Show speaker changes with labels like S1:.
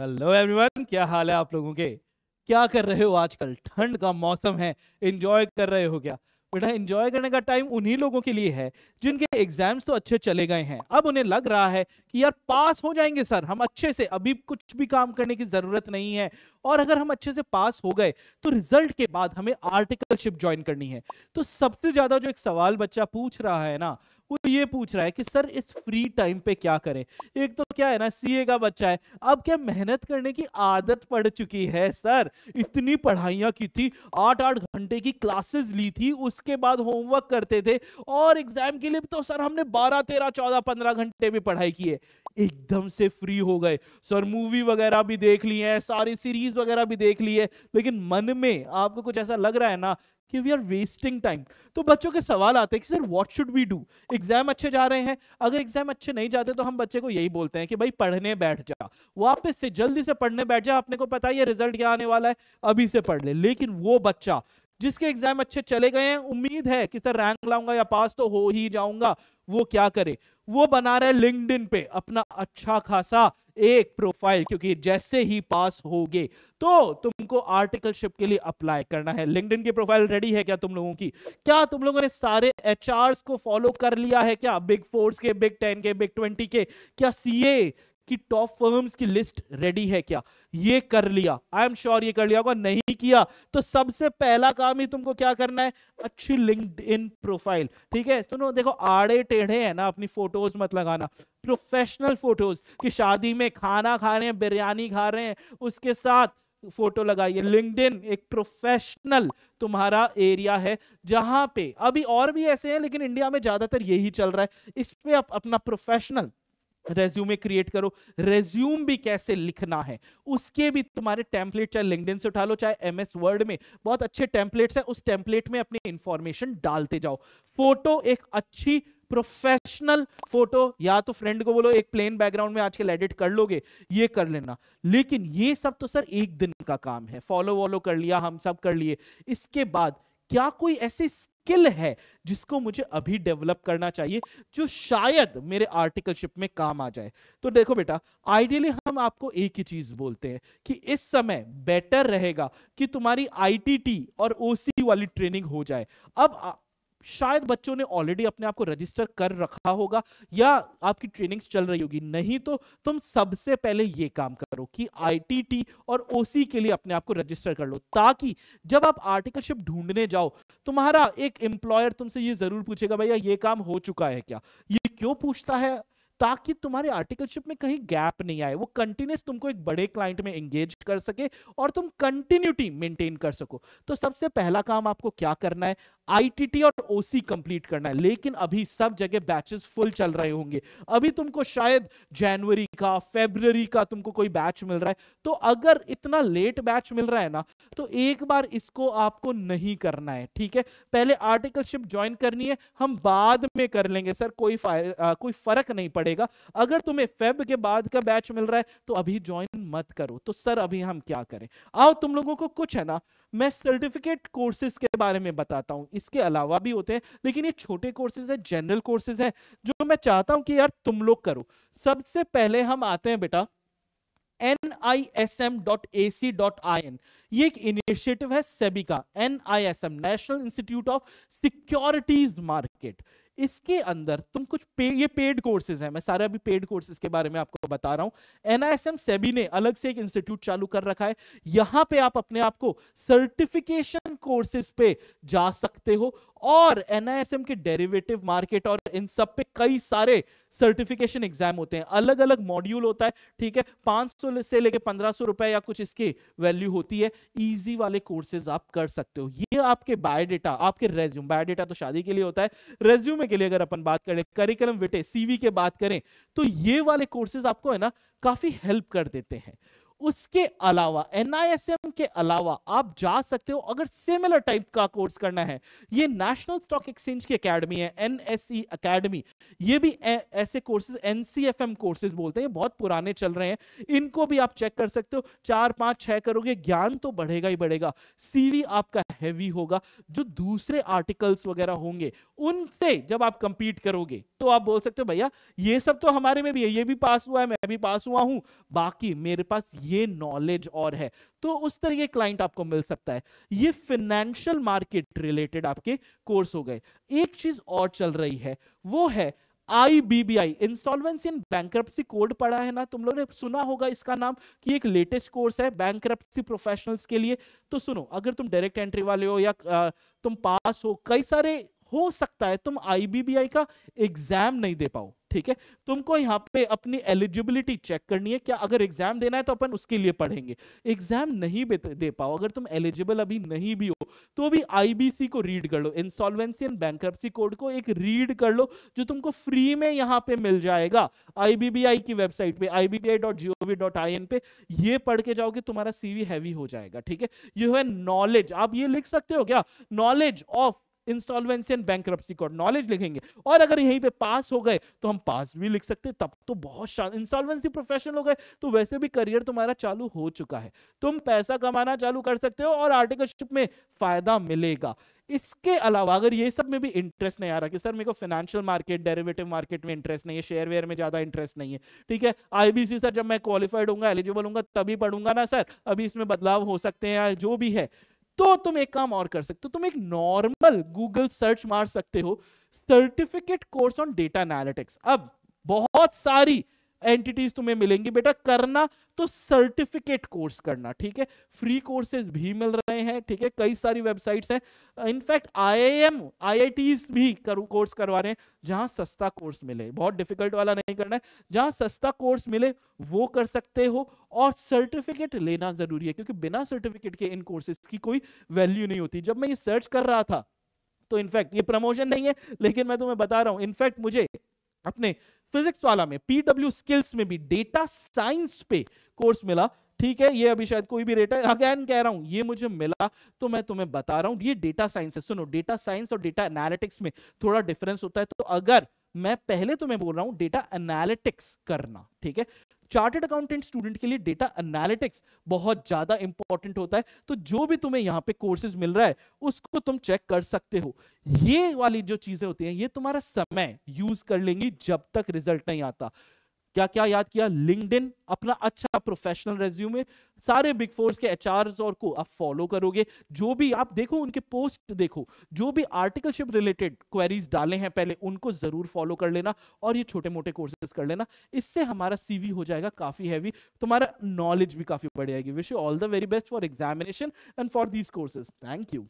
S1: hello everyone क्या हाल है आप लोगों के क्या कर रहे हो आजकल ठंड का मौसम है एंजॉय कर रहे हो क्या बेटा एंजॉय करने का टाइम उन्हीं लोगों के लिए है जिनके एग्जाम्स तो अच्छे चले गए हैं अब उन्हें लग रहा है कि यार पास हो जाएंगे सर हम अच्छे से अभी कुछ भी काम करने की जरूरत नहीं है और अगर हम अच्छे से पास हो गए तो रिजल्ट के बाद हमें आर्टिकलशिप ज्वाइन करनी है तो सबसे ज्यादा जो एक सवाल बच्चा पूछ रहा है ना वो ये पूछ रहा है कि सर इस फ्री टाइम पे क्या करें एक तो क्या है ना सीए का बच्चा है अब क्या मेहनत करने की आदत पड़ चुकी है सर इतनी पढ़ाइयाँ की थी आठ आठ घंटे की क्लासेस ली थी उसके बाद होमवर्क करते थे और एग्जाम के लिए तो सर हमने बारह तेरह चौदह पंद्रह घंटे भी पढ़ाई की है एकदम से फ्री हो गए सर मूवी वगैरह भी देख ली है सारी सीरीज वगैरह भी देख ली है लेकिन मन में आपको कुछ ऐसा लग रहा है ना कि वी आर वेस्टिंग टाइम तो बच्चों के सवाल आते हैं कि sir what should we do exam अच्छे जा रहे हैं अगर एग्जाम अच्छे नहीं जाते तो हम बच्चे को यही बोलते हैं कि भाई पढ़ने बैठ जा वापस से जल्दी से पढ़ने बैठ जा आपने को पता ही है रिजल्ट क्या आने वाला है अभी से पढ़ ले लेकिन वो बच्चा जिसके एग्जाम अच्छे चले गए हैं उम्मीद है कि सर रैंक लाऊंगा या पास तो हो ही जाऊंगा वो क्या करे वो बना रहा है लिंक्डइन पे अपना अच्छा खासा एक प्रोफाइल क्योंकि जैसे ही पास होगे तो तुमको आर्टिकलशिप के लिए अप्लाई करना है लिंक्डइन की प्रोफाइल रेडी है क्या तुम लोगों की क्या तुम लोगों ने सारे एच को फॉलो कर लिया है क्या बिग फोर्स के बिग टेन के बिग ट्वेंटी के क्या सी कि टॉप फर्म्स की लिस्ट रेडी है क्या ये कर लिया आई एम श्योर ये कर लिया होगा नहीं किया तो सबसे पहला काम ही तुमको क्या करना है अच्छी लिंक्ड इन प्रोफाइल ठीक है सुनो देखो आड़े टेढ़े है ना अपनी फोटोज मत लगाना प्रोफेशनल फोटोज कि शादी में खाना खा रहे हैं बिरयानी खा रहे हैं उसके साथ फोटो लगाइए लिंकड एक प्रोफेशनल तुम्हारा एरिया है जहां पे अभी और भी ऐसे हैं लेकिन इंडिया में ज्यादातर यही चल रहा है इस पे आप अपना प्रोफेशनल रेज्यूमे क्रिएट करो रेज्यूम भी कैसे लिखना है उसके भी तुम्हारे टेम्पलेट चाहे लिंकडिन से उठा लो चाहे एमएस वर्ड में बहुत अच्छे टेम्पलेट्स हैं उस टेम्पलेट में अपनी इंफॉर्मेशन डालते जाओ फोटो एक अच्छी प्रोफेशनल फोटो या तो फ्रेंड को बोलो एक प्लेन बैकग्राउंड में आजकल एडिट कर लोगे ये कर लेना लेकिन ये सब तो सर एक दिन का काम है फॉलो वॉलो कर लिया हम सब कर लिए इसके बाद क्या कोई ऐसे स्किल है जिसको मुझे अभी डेवलप करना चाहिए जो शायद मेरे आर्टिकलशिप में काम आ जाए तो देखो बेटा आइडियली हम आपको एक ही चीज बोलते हैं कि इस समय बेटर रहेगा कि तुम्हारी आईटीटी और ओसी वाली ट्रेनिंग हो जाए अब शायद बच्चों ने ऑलरेडी अपने आप को रजिस्टर कर रखा होगा या आपकी ट्रेनिंग्स चल रही होगी नहीं तो तुम सबसे पहले ये काम करो कि आईटीटी और ओसी के लिए अपने आप को रजिस्टर कर लो ताकि जब आप आर्टिकलशिप ढूंढने जाओ तुम्हारा एक एम्प्लॉयर तुमसे ये जरूर पूछेगा भैया ये काम हो चुका है क्या ये क्यों पूछता है ताकि तुम्हारे आर्टिकलशिप में कहीं गैप नहीं आए वो कंटिन्यूस तुमको एक बड़े क्लाइंट में एंगेज कर सके और तुम कंटिन्यूटी मेंटेन कर सको तो सबसे पहला काम आपको क्या करना है आईटीटी और ओसी कंप्लीट करना है लेकिन अभी सब जगह बैचेस फुल चल रहे होंगे अभी तुमको शायद जनवरी का फेब्रवरी का तुमको कोई बैच मिल रहा है तो अगर इतना लेट बैच मिल रहा है ना तो एक बार इसको आपको नहीं करना है ठीक है पहले आर्टिकलशिप ज्वाइन करनी है हम बाद में कर लेंगे सर कोई आ, कोई फर्क नहीं पड़ेगा अगर तुम्हें फेब के बाद का बैच मिल रहा है तो अभी ज्वाइन मत करो तो सर अभी हम क्या करें आओ तुम लोगों को कुछ है ना मैं सर्टिफिकेट कोर्सेज के बारे में बताता हूँ इसके अलावा भी होते हैं लेकिन ये छोटे कोर्सेज हैं जनरल कोर्सेज हैं जो मैं चाहता हूँ कि यार तुम लोग करो सबसे पहले हम आते हैं बेटा N I S M dot A C dot I N ये एक इनिशिएटिव है सेबी का N I S M National Institute of Securities Market इसके अंदर तुम कुछ पे, ये पेड कोर्सेज हैं मैं सारे अभी पेड कोर्सेज के बारे में आपको बता रहा हूं एनआईएसएम सेबी ने अलग से एक इंस्टीट्यूट चालू कर रखा है यहां पे आप अपने आप को सर्टिफिकेशन कोर्सेज पे जा सकते हो और एनआईएसएम के डेरिवेटिव मार्केट और इन सब पे कई सारे सर्टिफिकेशन एग्जाम होते हैं अलग अलग मॉड्यूल होता है ठीक है 500 से लेके 1500 रुपए या कुछ इसकी वैल्यू होती है इजी वाले कोर्सेज आप कर सकते हो ये आपके बायोडेटा आपके रेज्यूम बायोडेटा तो शादी के लिए होता है रेज्यूम के लिए अगर अपन बात करें करिकुलम विटे सीवी के बात करें तो ये वाले कोर्सेज आपको है ना काफी हेल्प कर देते हैं उसके अलावा एनआईएसएम के अलावा आप जा सकते हो अगर सिमिलर टाइप का कोर्स करना है ये नेशनल स्टॉक एक्सचेंज की एकेडमी है एनएसई एकेडमी e ये भी ऐसे कोर्सेज एनसीएफएम कोर्सेज बोलते हैं बहुत पुराने चल रहे हैं इनको भी आप चेक कर सकते हो चार पांच छह करोगे ज्ञान तो बढ़ेगा ही बढ़ेगा सीवी आपका हैवी होगा जो दूसरे आर्टिकल्स वगैरह होंगे उनसे जब आप कंपीट करोगे तो आप बोल सकते हो भैया ये सब तो हमारे में भी है ये भी पास हुआ है मैं भी पास हुआ हूं बाकी मेरे पास ये नॉलेज और है तो उस तरह के क्लाइंट आपको मिल सकता है ये फिनेंशियल मार्केट रिलेटेड आपके कोर्स हो गए एक चीज और चल रही है वो है IBBI insolvency and bank code पढ़ा है ना तुम लोगों ने सुना होगा इसका नाम कि एक लेटेस्ट कोर्स है बैंक प्रोफेशनल्स के लिए तो सुनो अगर तुम डायरेक्ट एंट्री वाले हो या तुम पास हो कई सारे हो सकता है तुम आईबीबीआई का एग्जाम नहीं दे पाओ ठीक है तुमको यहाँ पे अपनी एलिजिबिलिटी चेक करनी है क्या अगर एग्जाम देना है तो अपन उसके लिए पढ़ेंगे एग्जाम नहीं तो दे पाओ अगर तुम एलिजिबल अभी नहीं भी हो तो भी आईबीसी को रीड कर लो इंसॉल्वेंसी एंड बैंकरप्सी कोड को एक रीड कर लो जो तुमको फ्री में यहाँ पे मिल जाएगा आईबीबीआई की वेबसाइट पे आईबीबीआई पे ये पढ़ के जाओगे तुम्हारा सीवी हैवी हो जाएगा ठीक है यू हैव नॉलेज आप ये लिख सकते हो क्या knowledge of insolvency and bank code knowledge लिखेंगे और अगर यहीं पे पास हो गए तो हम पास भी लिख सकते तब तो बहुत शान इंस्टॉलवेंसी प्रोफेशनल हो गए तो वैसे भी करियर तुम्हारा चालू हो चुका है तुम पैसा कमाना चालू कर सकते हो और आर्टिकलशिप में फायदा मिलेगा इसके अलावा अगर ये सब में भी इंटरेस्ट नहीं आ रहा कि सर मेरे को फाइनेंशियल मार्केट डेरिवेटिव मार्केट में इंटरेस्ट नहीं है शेयर वेयर में ज्यादा इंटरेस्ट नहीं है ठीक है आईबीसी सर जब मैं क्वालिफाइड हूँ एलिजिबल हूँ तभी पढ़ूंगा ना सर अभी इसमें बदलाव हो सकते हैं या जो भी है तो तुम एक काम और कर सकते हो तुम एक नॉर्मल गूगल सर्च मार सकते हो certificate course on data analytics अब बहुत सारी एंटिटीज तुम्हें मिलेंगी बेटा करना तो सर्टिफिकेट कोर्स करना ठीक है फ्री कोर्सेज भी मिल रहे हैं ठीक है कई सारी वेबसाइट्स हैं इनफैक्ट आईआईएम आईआईटीज भी कर, कोर्स करवा रहे हैं जहां सस्ता कोर्स मिले बहुत डिफिकल्ट वाला नहीं करना है जहां सस्ता कोर्स मिले वो कर सकते हो और सर्टिफिकेट लेना जरूरी है क्योंकि बिना सर्टिफिकेट के इन कोर्सेज की कोई वैल्यू नहीं होती जब मैं ये सर्च कर रहा था तो इनफैक्ट ये प्रमोशन नहीं है लेकिन मैं तुम्हें बता रहा हूं इनफैक्ट मुझे अपने फिजिक्स वाला में पीडब्ल्यू स्किल्स में भी डेटा साइंस पे कोर्स मिला ठीक है ये अभी शायद कोई भी रेट है अगेन कह रहा हूं ये मुझे मिला तो मैं तुम्हें बता रहा हूं ये डेटा साइंस है सुनो डेटा साइंस और डेटा एनालिटिक्स में थोड़ा डिफरेंस होता है तो अगर मैं पहले तुम्हें बोल रहा हूं डेटा एनालिटिक्स करना ठीक है चार्टेड अकाउंटेंट स्टूडेंट के लिए डेटा एनालिटिक्स बहुत ज़्यादा इंपॉर्टेंट होता है तो जो भी तुम्हें यहाँ पे कोर्सेज मिल रहा है उसको तुम चेक कर सकते हो ये वाली जो चीज़ें होती हैं ये तुम्हारा समय यूज कर लेंगी जब तक रिजल्ट नहीं आता क्या क्या याद किया लिंकड अपना अच्छा प्रोफेशनल रेज्यूमे सारे बिग फोर्स के एच और को आप फॉलो करोगे जो भी आप देखो उनके पोस्ट देखो जो भी आर्टिकलशिप रिलेटेड क्वेरीज डाले हैं पहले उनको जरूर फॉलो कर लेना और ये छोटे मोटे कोर्सेज कर लेना इससे हमारा सीवी हो जाएगा काफी हैवी तुम्हारा नॉलेज भी काफी बढ़ जाएगी wish you all the very best for examination and for these courses thank you